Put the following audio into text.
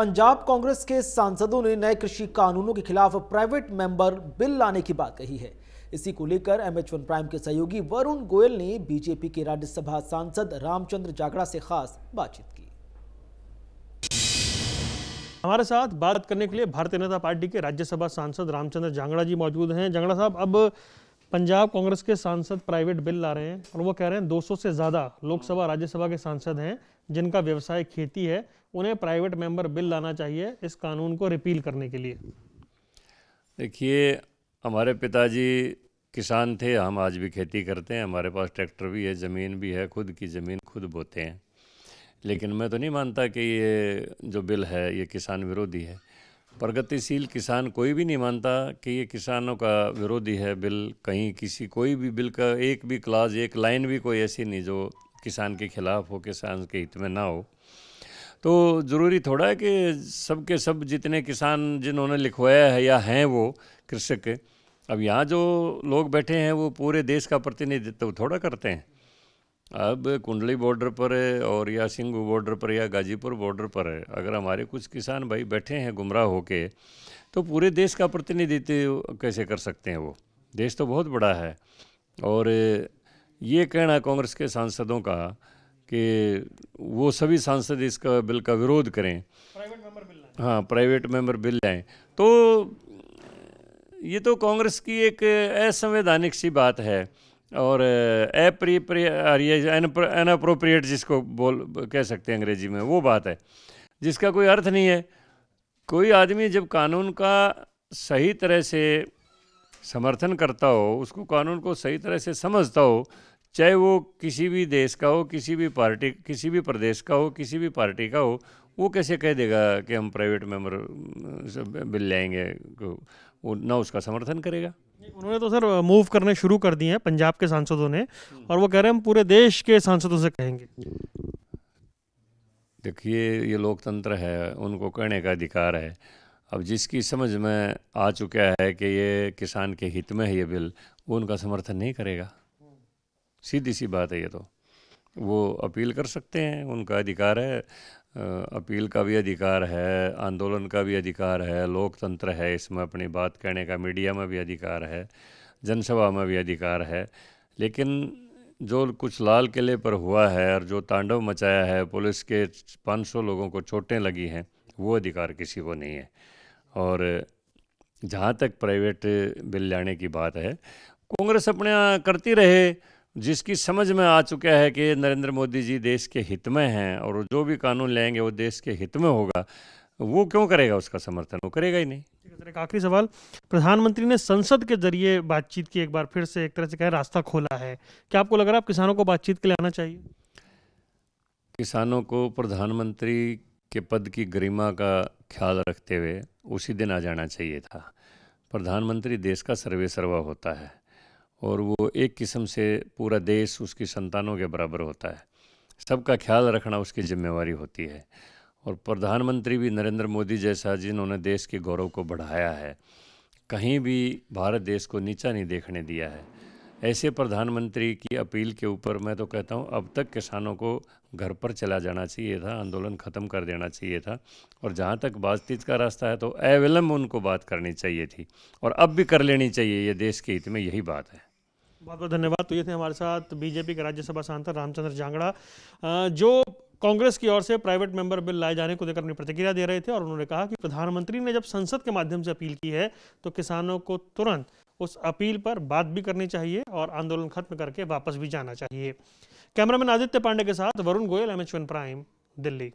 पंजाब कांग्रेस के सांसदों ने नए कृषि कानूनों के खिलाफ प्राइवेट मेंबर बिल लाने की बात कही है इसी को लेकर एम एच वन प्राइम के सहयोगी वरुण गोयल ने बीजेपी के राज्यसभा सांसद रामचंद्र जागड़ा से खास बातचीत की हमारे साथ बात करने के लिए भारतीय जनता पार्टी के राज्यसभा सांसद रामचंद्र जांगड़ा जी मौजूद हैं जांगड़ा साहब अब पंजाब कांग्रेस के सांसद प्राइवेट बिल ला रहे हैं और वो कह रहे हैं 200 से ज़्यादा लोकसभा राज्यसभा के सांसद हैं जिनका व्यवसाय खेती है उन्हें प्राइवेट मेंबर बिल लाना चाहिए इस कानून को रिपील करने के लिए देखिए हमारे पिताजी किसान थे हम आज भी खेती करते हैं हमारे पास ट्रैक्टर भी है ज़मीन भी है खुद की ज़मीन खुद बोते हैं लेकिन मैं तो नहीं मानता कि ये जो बिल है ये किसान विरोधी है प्रगतिशील किसान कोई भी नहीं मानता कि ये किसानों का विरोधी है बिल कहीं किसी कोई भी बिल का एक भी क्लाज एक लाइन भी कोई ऐसी नहीं जो किसान के खिलाफ हो किसान के हित में ना हो तो ज़रूरी थोड़ा है कि सबके सब जितने किसान जिन्होंने लिखवाया है या हैं वो कृषक अब यहाँ जो लोग बैठे हैं वो पूरे देश का प्रतिनिधित्व थोड़ा करते हैं अब कुंडली बॉर्डर पर है और या सिंगू बॉर्डर पर या गाजीपुर बॉर्डर पर है अगर हमारे कुछ किसान भाई बैठे हैं गुमराह होके तो पूरे देश का प्रतिनिधित्व कैसे कर सकते हैं वो देश तो बहुत बड़ा है और ये कहना कांग्रेस के सांसदों का कि वो सभी सांसद इसका बिल का विरोध करें हाँ प्राइवेट मेंबर बिल लाएँ तो ये तो कांग्रेस की एक असंवैधानिक सी बात है और अन अप्रोप्रिएट जिसको बोल कह सकते हैं अंग्रेजी में वो बात है जिसका कोई अर्थ नहीं है कोई आदमी जब कानून का सही तरह से समर्थन करता हो उसको कानून को सही तरह से समझता हो चाहे वो किसी भी देश का हो किसी भी पार्टी किसी भी प्रदेश का हो किसी भी पार्टी का हो वो कैसे कह देगा कि हम प्राइवेट मेंबर बिल लाएंगे वो ना उसका समर्थन करेगा उन्होंने तो सर मूव करने शुरू कर दिए हैं पंजाब के सांसदों ने और वो कह रहे हैं हम पूरे देश के सांसदों से कहेंगे देखिए ये लोकतंत्र है उनको कहने का अधिकार है अब जिसकी समझ में आ चुका है कि ये किसान के हित में है ये बिल वो उनका समर्थन नहीं करेगा सीधी सी बात है ये तो वो अपील कर सकते हैं उनका अधिकार है अपील का भी अधिकार है आंदोलन का भी अधिकार है लोकतंत्र है इसमें अपनी बात कहने का मीडिया में भी अधिकार है जनसभा में भी अधिकार है लेकिन जो कुछ लाल किले पर हुआ है और जो तांडव मचाया है पुलिस के 500 लोगों को चोटें लगी हैं वो अधिकार किसी को नहीं है और जहाँ तक प्राइवेट बिल लाने की बात है कांग्रेस अपने करती रहे जिसकी समझ में आ चुका है कि नरेंद्र मोदी जी देश के हित में हैं और जो भी कानून लेंगे वो देश के हित में होगा वो क्यों करेगा उसका समर्थन वो करेगा ही नहीं तो एक आखिरी सवाल प्रधानमंत्री ने संसद के जरिए बातचीत की एक बार फिर से एक तरह से कहे रास्ता खोला है क्या आपको लग रहा है आप किसानों को बातचीत के लिए आना चाहिए किसानों को प्रधानमंत्री के पद की गरिमा का ख्याल रखते हुए उसी दिन आ जाना चाहिए था प्रधानमंत्री देश का सर्वे सर्वा होता है और वो एक किस्म से पूरा देश उसकी संतानों के बराबर होता है सबका ख्याल रखना उसकी जिम्मेवारी होती है और प्रधानमंत्री भी नरेंद्र मोदी जैसा जिन्होंने देश के गौरव को बढ़ाया है कहीं भी भारत देश को नीचा नहीं देखने दिया है ऐसे प्रधानमंत्री की अपील के ऊपर मैं तो कहता हूँ अब तक किसानों को घर पर चला जाना चाहिए था आंदोलन ख़त्म कर देना चाहिए था और जहाँ तक बातचीत का रास्ता है तो अविलम्ब उनको बात करनी चाहिए थी और अब भी कर लेनी चाहिए ये देश के हित में यही बात है बहुत बहुत धन्यवाद तो ये थे हमारे साथ बीजेपी के राज्यसभा सांसद रामचंद्र जांगड़ा जो कांग्रेस की ओर से प्राइवेट मेंबर बिल लाए जाने को लेकर अपनी प्रतिक्रिया दे रहे थे और उन्होंने कहा कि प्रधानमंत्री ने जब संसद के माध्यम से अपील की है तो किसानों को तुरंत उस अपील पर बात भी करनी चाहिए और आंदोलन खत्म करके वापस भी जाना चाहिए कैमरामैन आदित्य पांडे के साथ वरुण गोयल एम प्राइम दिल्ली